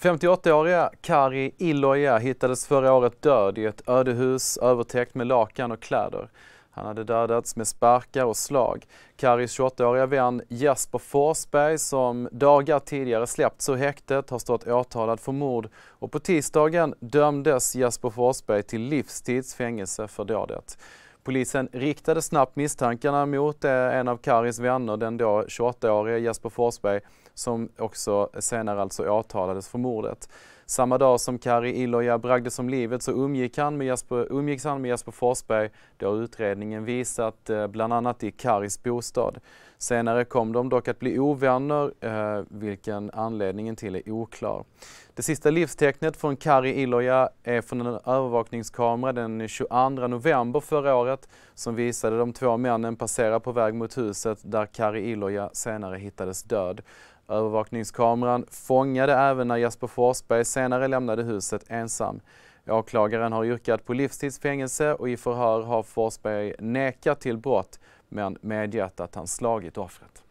58-åriga Kari Illoja hittades förra året död i ett ödehus övertäckt med lakan och kläder. Han hade dödats med sparkar och slag. Karis 28-åriga vän Jesper Forsberg som dagar tidigare släppts ur häktet har stått åtalad för mord och på tisdagen dömdes Jesper Forsberg till livstids fängelse för dådet. Polisen riktade snabbt misstankarna mot eh, en av Karis vänner, den då 28-årige Jesper Forsberg, som också senare alltså åtalades för mordet. Samma dag som Kari Iloja bragdes om livet så umgick han med Jesper, umgicks han med Jesper Forsberg. Det har utredningen visat, eh, bland annat i Karis bostad. Senare kom de dock att bli ovänner, eh, vilken anledningen till är oklar. Det sista livstecknet från Kari Iloja är från en övervakningskamera den 22 november förra året som visade de två männen passera på väg mot huset där Kari Iloja senare hittades död. Övervakningskameran fångade även när Jesper Forsberg senare lämnade huset ensam. Åklagaren har yrkat på livstidsfängelse och i förhör har Forsberg nekat till brott men medgett att han slagit offret.